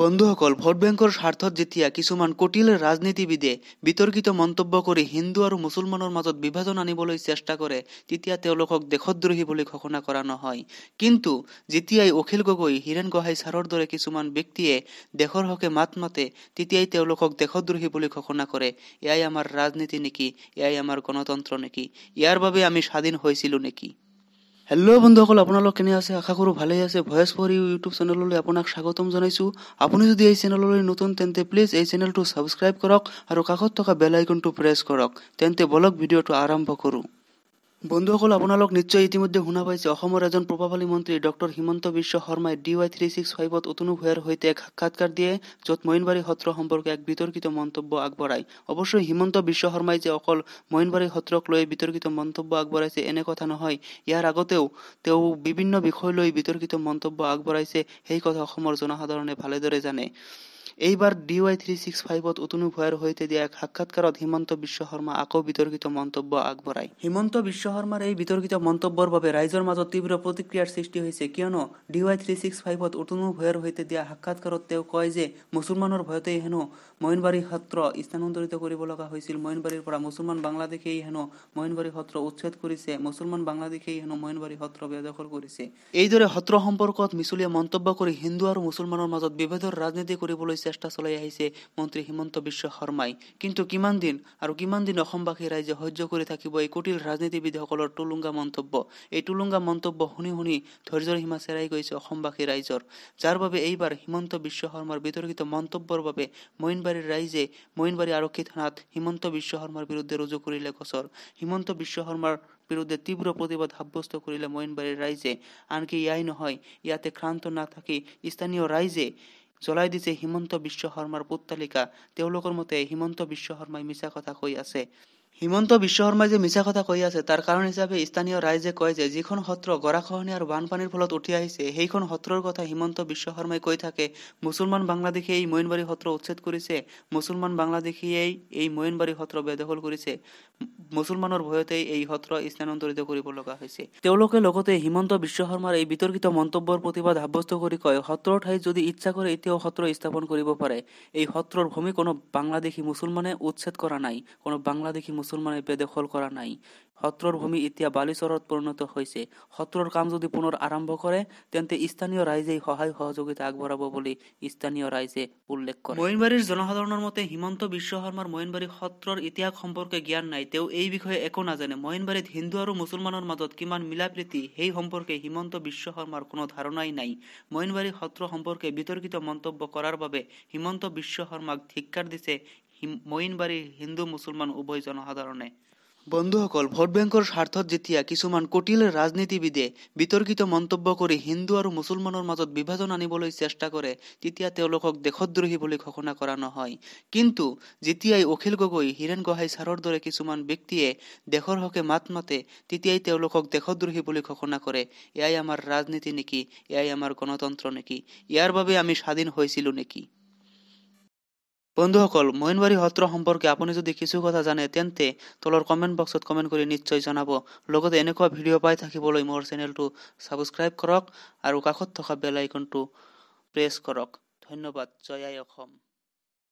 বন্ধুসকল ভোট বেংকৰ স্বাৰ্থত যেতিয়া কিছুমান কুটিল ৰাজনীতিবিদে বিতৰ্কিত মন্তব্য কৰি হিন্দু আৰু মুছলমানৰ মাজত বিভাজন আনিবলৈ চেষ্টা কৰে তেতিয়া তেওঁলোকক দেশদ্ৰোহী বুলি ঘোষণা কৰা নহয় কিন্তু যেতিয়াই অখিল গগৈ হীৰেণ গোহাঁই ছাৰৰ দৰে কিছুমান ব্যক্তিয়ে দেশৰ হকে মাত মাতে তেতিয়াই তেওঁলোকক দেশদ্ৰোহী বুলি ঘোষণা কৰে এয়াই আমাৰ ৰাজনীতি নেকি এয়াই আমাৰ গণতন্ত্ৰ নেকি ইয়াৰ বাবে আমি স্বাধীন হৈছিলোঁ নেকি হেল্ল' বন্ধুসকল আপোনালোক কেনে আছে আশা কৰোঁ ভালেই আছে ভয়েচ ফৰ ইউ ইউটিউব চেনেললৈ আপোনাক স্বাগতম জনাইছোঁ আপুনি যদি এই চেনেললৈ নতুন তেন্তে প্লিজ এই চেনেলটো ছাবস্ক্ৰাইব কৰক আৰু কাষত থকা বেল প্ৰেছ কৰক তেন্তে বলক ভিডিঅ'টো আৰম্ভ কৰোঁ বন্ধুসকল আপোনালোক নিশ্চয় ইতিমধ্যে শুনা পাইছে অসমৰ এজন প্ৰভাৱশালী মন্ত্ৰী ডক্টৰ হিমন্ত বিশ্ব শৰ্মাই ডি ৱাই থ্ৰী ছিক্স ফাইভত অতনু ভূঞাৰ সৈতে এক সাক্ষাৎকাৰ দিয়ে য'ত মইনবাৰী সত্ৰ সম্পৰ্কে এক বিতৰ্কিত মন্তব্য আগবঢ়ায় অৱশ্যে হিমন্ত বিশ্ব শৰ্মাই যে অকল মইনবাৰী সত্ৰক লৈ বিতৰ্কিত মন্তব্য আগবঢ়াইছে এনে কথা নহয় ইয়াৰ আগতেও তেওঁ বিভিন্ন বিষয় লৈ বিতৰ্কিত মন্তব্য আগবঢ়াইছে সেই কথা অসমৰ জনসাধাৰণে ভালেদৰে জানে এইবাৰ ডিৱাই থ্ৰী ছিক্স ফাইভত উতনু ভূঞাৰ সৈতে দিয়া এক সাক্ষাৎকাৰত হিমন্ত বিশ্ব শৰ্মা আকৌ বিতৰ্কিত মন্তব্য আগবঢ়ায় হিমন্ত বিশ্ব শৰ্মাৰ এই বিতৰ্কিত মন্তব্যৰ বাবে ৰাইজৰ মাজত তীব্ৰ প্ৰতিক্ৰিয়াৰ সৃষ্টি হৈছে কিয়নো ডিৱাই থ্ৰী ছিক্স ফাইভত উতনু ভূঞাৰ সৈতে দিয়া সাক্ষাৎকাৰত তেওঁ কয় যে মুছলমানৰ ভয়তেই হেনো মইনবাৰী সত্ৰ স্থানান্তৰিত কৰিব লগা হৈছিল মইনবাৰীৰ পৰা মুছলমান বাংলাদেশেই হেনো মইনবাৰী সত্ৰ উচ্ছেদ কৰিছে মুছলমান বাংলাদেশেই হেনো মইনবাৰী সত্ৰ বেদখল কৰিছে এইদৰে সত্ৰ সম্পৰ্কত মিছলীয়ে মন্তব্য কৰি হিন্দু আৰু মুছলমানৰ মাজত বিভেদৰ ৰাজনীতি কৰিবলৈ চেষ্টা চলাই আহিছে মন্ত্ৰী হিমন্ত বিশ্ব শৰ্মাই কিন্তু কিমান দিন আৰু কিমান দিন অসমবাসী ৰাইজে সহ্য কৰি থাকিব এই কুটিল ৰাজনীতিবিদসকলৰ টুলুংগা মন্তব্য এই টুলুংগা মন্তব্য শুনি শুনি ধৈৰ্যৰ সীমা চেৰাই গৈছে অসমবাসী ৰাইজৰ যাৰ বাবে এইবাৰ হিমন্ত বিশ্ব শৰ্মাৰ বিতৰ্কিত মন্তব্যৰ বাবে মইনবাৰীৰ ৰাইজে মইনবাৰী আৰক্ষী থানাত হিমন্ত বিশ্ব শৰ্মাৰ বিৰুদ্ধে ৰুজু কৰিলে গোচৰ হিমন্ত বিশ্ব শৰ্মাৰ বিৰুদ্ধে তীব্ৰ প্ৰতিবাদ সাব্যস্ত কৰিলে মইনবাৰীৰ ৰাইজে আনকি ইয়াই নহয় ইয়াতে ক্ৰান্ত নাথাকি স্থানীয় ৰাইজে জ্বলাই দিছে হিমন্ত বিশ্ব বিশ্বশৰ্মাৰ পুত্তালিকা তেওঁলোকৰ মতে হিমন্ত বিশ্ব শৰ্মাই মিছা কথা কৈ আছে হিমন্ত বিশ্ব শৰ্মাই যে মিছা কথা কৈ আছে তাৰ কাৰণ হিচাপে স্থানীয় ৰাইজে কয় যে যিখন সত্ৰ গৰাখহনীয়া আৰু বানপানীৰ ফলত উঠি আহিছে সেইখন সত্ৰৰ কথা হিমন্ত বিশ্ব শৰ্মাই কৈ থাকে মুছলমান বাংলাদেশে এই মৈনবাৰী সত্ৰ উচ্ছেদ কৰিছে মুছলমান বাংলাদেশীয়েই এই মৈনবাৰী সত্ৰ বেদখল কৰিছে মুছলমানৰ ভয়তেই এই সত্ৰ স্থানান্তৰিত কৰিব লগা হৈছে তেওঁলোকে লগতে হিমন্ত বিশ্ব শৰ্মাৰ এই বিতৰ্কিত মন্তব্যৰ প্ৰতিবাদ সাব্যস্ত কৰি কয় সত্ৰৰ ঠাইত যদি ইচ্ছা কৰে এতিয়াও সত্ৰ স্থাপন কৰিব পাৰে এই সত্ৰৰ ভূমি কোনো বাংলাদেশী মুছলমানে উচ্ছেদ কৰা নাই কোনো বাংলাদেশী মুছলমানে বেদখল কৰা নাই সত্ৰৰ ভূমি এতিয়া বালিচৰত পৰিণত হৈছে সত্ৰৰ কাম যদি পুনৰ আৰম্ভ কৰে তেন্তে স্থানীয় ৰাইজেই সহায় সহযোগিতা আগবঢ়াব বুলি স্থানীয় ৰাইজে উল্লেখ কৰে মইনবাৰীৰ জনসাধাৰণৰ মতে হিমন্ত বিশ্ব শৰ্মাৰ মইনবাৰী সত্ৰৰ ইতিহাস সম্পৰ্কে জ্ঞান নাই তেওঁ এই বিষয়ে একো নাজানে মইনবাৰীত হিন্দু আৰু মুছলমানৰ মাজত কিমান মিলা প্ৰীতি সেই সম্পৰ্কে হিমন্ত বিশ্ব শৰ্মাৰ কোনো ধাৰণাই নাই মইনবাৰী সত্ৰ সম্পৰ্কে বিতৰ্কিত মন্তব্য কৰাৰ বাবে হিমন্ত বিশ্ব শৰ্মাক ধিক্কাৰ দিছে মইনবাৰী হিন্দু মুছলমান উভয় জনসাধাৰণে বন্ধুসকল ভোট বেংকৰ স্বাৰ্থত যেতিয়া কিছুমান কুটিল ৰাজনীতিবিদে বিতৰ্কিত মন্তব্য কৰি হিন্দু আৰু মুছলমানৰ মাজত বিভাজন আনিবলৈ চেষ্টা কৰে তেতিয়া তেওঁলোকক দেশদ্ৰোহী বুলি ঘোষণা কৰা নহয় কিন্তু যেতিয়াই অখিল গগৈ হীৰেণ গোহাঁই ছাৰৰ দৰে কিছুমান ব্যক্তিয়ে দেশৰ হকে মাত মাতে তেতিয়াই তেওঁলোকক দেশদ্ৰোহী বুলি ঘোষণা কৰে এয়াই আমাৰ ৰাজনীতি নেকি এয়াই আমাৰ গণতন্ত্ৰ নেকি ইয়াৰ বাবে আমি স্বাধীন হৈছিলোঁ নেকি বন্ধুসকল মইনবাৰী সত্ৰ সম্পৰ্কে আপুনি যদি কিছু কথা জানে তেন্তে তলৰ কমেণ্ট বক্সত কমেণ্ট কৰি নিশ্চয় জনাব লগতে এনেকুৱা ভিডিঅ' পাই থাকিবলৈ মোৰ চেনেলটো ছাবস্ক্ৰাইব কৰক আৰু কাষত থকা বেলাইকনটো প্ৰেছ কৰক ধন্যবাদ জয় আই অসম